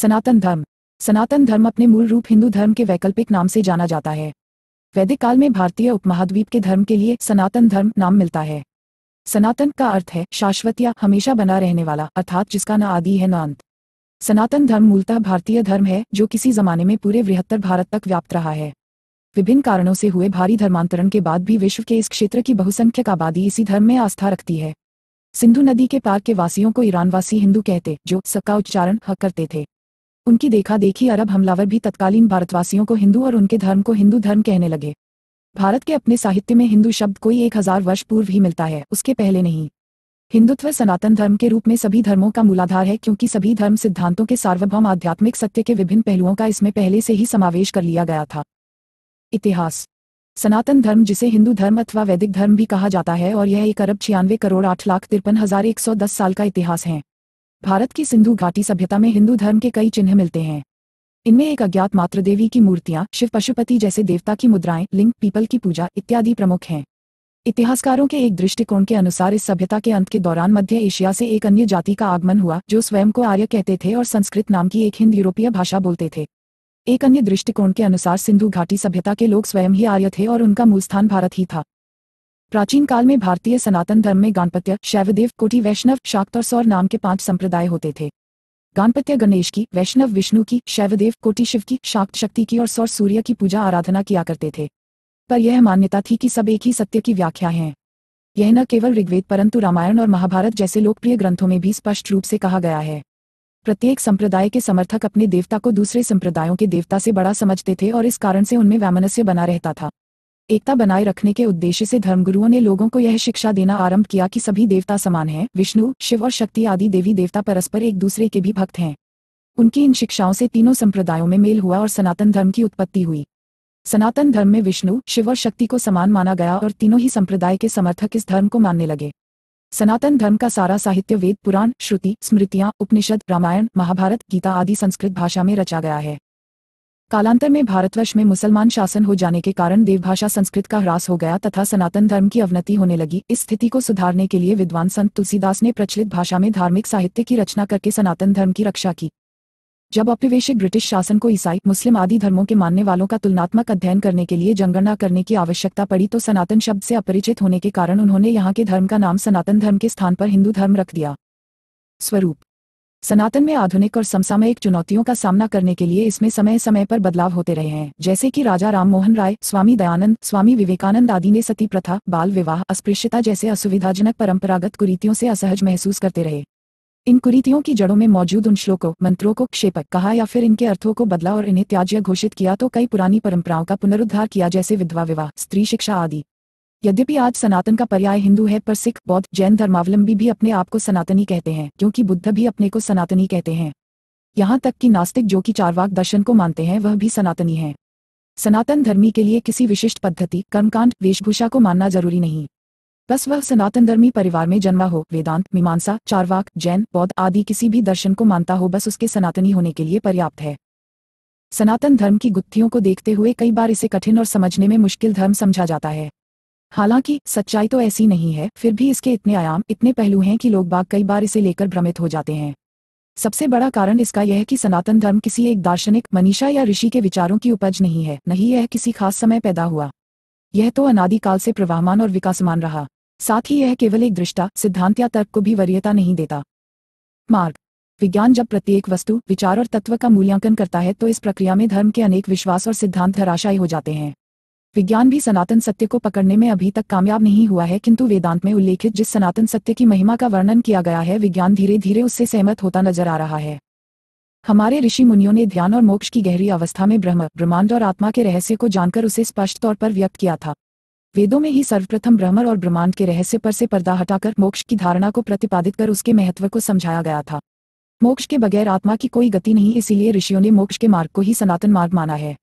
सनातन धर्म सनातन धर्म अपने मूल रूप हिंदू धर्म के वैकल्पिक नाम से जाना जाता है वैदिक काल में भारतीय उपमहाद्वीप के धर्म के लिए सनातन धर्म नाम मिलता है सनातन का अर्थ है शाश्वत या हमेशा बना रहने वाला अर्थात जिसका न आदि है न अंत सनातन धर्म मूलतः भारतीय धर्म है जो किसी जमाने में पूरे बृहत्तर भारत तक व्याप्त रहा है विभिन्न कारणों से हुए भारी धर्मांतरण के बाद भी विश्व के इस क्षेत्र की बहुसंख्यक आबादी इसी धर्म में आस्था रखती है सिंधु नदी के पार के वासियों को ईरानवासी हिंदू कहते जो सबका उच्चारण करते थे उनकी देखा देखी अरब हमलावर भी तत्कालीन भारतवासियों को हिंदू और उनके धर्म को हिंदू धर्म कहने लगे भारत के अपने साहित्य में हिंदू शब्द कोई एक हजार वर्ष पूर्व ही मिलता है उसके पहले नहीं हिंदुत्व सनातन धर्म के रूप में सभी धर्मों का मूलाधार है क्योंकि सभी धर्म सिद्धांतों के सार्वभौम आध्यात्मिक सत्य के विभिन्न पहलुओं का इसमें पहले से ही समावेश कर लिया गया था इतिहास सनातन धर्म जिसे हिंदू धर्म अथवा वैदिक धर्म भी कहा जाता है और यह एक अरब छियानवे करोड़ आठ लाख तिरपन हजार एक सौ दस साल का इतिहास है भारत की सिंधु घाटी सभ्यता में हिंदू धर्म के कई चिन्ह मिलते हैं इनमें एक अज्ञात मात्र देवी की मूर्तियां शिव पशुपति जैसे देवता की मुद्राएं लिंग पीपल की पूजा इत्यादि प्रमुख हैं इतिहासकारों के एक दृष्टिकोण के अनुसार इस सभ्यता के अंत के दौरान मध्य एशिया से एक अन्य जाति का आगमन हुआ जो स्वयं को आर्य कहते थे और संस्कृत नाम की एक हिंद यूरोपीय भाषा बोलते थे एक अन्य दृष्टिकोण के अनुसार सिंधु घाटी सभ्यता के लोग स्वयं ही आर्य थे और उनका मूल स्थान भारत ही था प्राचीन काल में भारतीय सनातन धर्म में गणपत्य शैवदेव कोटि वैष्णव शाक्त और सौर नाम के पांच संप्रदाय होते थे गणपत्य गणेश की वैष्णव विष्णु की शैवदेव कोटि शिव की शाक्त शक्ति की और सौर सूर्य की पूजा आराधना किया करते थे पर यह मान्यता थी कि सब एक ही सत्य की व्याख्या है यह न केवल ऋग्वेद परंतु रामायण और महाभारत जैसे लोकप्रिय ग्रंथों में भी स्पष्ट रूप से कहा गया है प्रत्येक संप्रदाय के समर्थक अपने देवता को दूसरे संप्रदायों के देवता से बड़ा समझते थे और इस कारण से उनमें वैमनस्य बना रहता था एकता बनाए रखने के उद्देश्य से धर्मगुरुओं ने लोगों को यह शिक्षा देना आरंभ किया कि सभी देवता समान हैं विष्णु शिव और शक्ति आदि देवी देवता परस्पर एक दूसरे के भी भक्त हैं उनकी इन शिक्षाओं से तीनों संप्रदायों में मेल हुआ और सनातन धर्म की उत्पत्ति हुई सनातन धर्म में विष्णु शिव और शक्ति को समान माना गया और तीनों ही संप्रदाय के समर्थक इस धर्म को मानने लगे सनातन धर्म का सारा साहित्य वेद पुराण श्रुति स्मृतियां उपनिषद रामायण महाभारत गीता आदि संस्कृत भाषा में रचा गया है कालांतर में भारतवर्ष में मुसलमान शासन हो जाने के कारण देवभाषा संस्कृत का ह्रास हो गया तथा सनातन धर्म की अवनति होने लगी इस स्थिति को सुधारने के लिए विद्वान संत तुलसीदास ने प्रचलित भाषा में धार्मिक साहित्य की रचना करके सनातन धर्म की रक्षा की जब अपिवेशिक ब्रिटिश शासन को ईसाई मुस्लिम आदि धर्मों के मानने वालों का तुलनात्मक अध्ययन करने के लिए जनगणना करने की आवश्यकता पड़ी तो सनातन शब्द से अपरिचित होने के कारण उन्होंने यहाँ के धर्म का नाम सनातन धर्म के स्थान पर हिंदू धर्म रख दिया स्वरूप सनातन में आधुनिक और समसामयिक चुनौतियों का सामना करने के लिए इसमें समय समय पर बदलाव होते रहे हैं जैसे कि राजा राममोहन राय स्वामी दयानंद स्वामी विवेकानंद आदि ने सती प्रथा बाल विवाह अस्पृश्यता जैसे असुविधाजनक परंपरागत कुरीतियों से असहज महसूस करते रहे इन कुरीतियों की जड़ों में मौजूद उन श्लोकों मंत्रों को क्षेपक कहा या फिर इनके अर्थों को बदला और इन्हें त्याज्य घोषित किया तो कई पुरानी परंपराओं का पुनरुद्धार किया जैसे विधवा विवाह स्त्री शिक्षा आदि यद्यपि आज सनातन का पर्याय हिंदू है पर सिख बौद्ध जैन धर्मावलंबी भी अपने आप को सनातनी कहते हैं क्योंकि बुद्ध भी अपने को सनातनी कहते हैं यहाँ तक कि नास्तिक जो कि चारवाक दर्शन को मानते हैं वह भी सनातनी है सनातन धर्मी के लिए किसी विशिष्ट पद्धति कर्मकांड वेशभूषा को मानना जरूरी नहीं बस वह सनातन धर्मी परिवार में जन्मा हो वेदांत मीमांसा चारवाक जैन बौद्ध आदि किसी भी दर्शन को मानता हो बस उसके सनातनी होने के लिए पर्याप्त है सनातन धर्म की गुत्थियों को देखते हुए कई बार इसे कठिन और समझने में मुश्किल धर्म समझा जाता है हालांकि सच्चाई तो ऐसी नहीं है फिर भी इसके इतने आयाम इतने पहलू हैं कि लोग बाग कई बार इसे लेकर भ्रमित हो जाते हैं सबसे बड़ा कारण इसका यह है कि सनातन धर्म किसी एक दार्शनिक मनीषा या ऋषि के विचारों की उपज नहीं है नहीं यह किसी खास समय पैदा हुआ यह तो अनादिकाल से प्रवाहमान और विकासमान रहा साथ ही यह केवल एक दृष्टा सिद्धांत या तर्क को भी वरीयता नहीं देता मार्ग विज्ञान जब प्रत्येक वस्तु विचार और तत्व का मूल्यांकन करता है तो इस प्रक्रिया में धर्म के अनेक विश्वास और सिद्धांत धराशायी हो जाते हैं विज्ञान भी सनातन सत्य को पकड़ने में अभी तक कामयाब नहीं हुआ है किंतु वेदांत में उल्लेखित जिस सनातन सत्य की महिमा का वर्णन किया गया है विज्ञान धीरे धीरे उससे सहमत होता नजर आ रहा है हमारे ऋषि मुनियों ने ध्यान और मोक्ष की गहरी अवस्था में ब्रह्म ब्रह्मांड और आत्मा के रहस्य को जानकर उसे स्पष्ट तौर पर व्यक्त किया था वेदों में ही सर्वप्रथम ब्रह्म और ब्रह्मांड के रहस्य पर से पर्दा हटाकर मोक्ष की धारणा को प्रतिपादित कर उसके महत्व को समझाया गया था मोक्ष के बगैर आत्मा की कोई गति नहीं इसीलिए ऋषियों ने मोक्ष के मार्ग को ही सनातन मार्ग माना है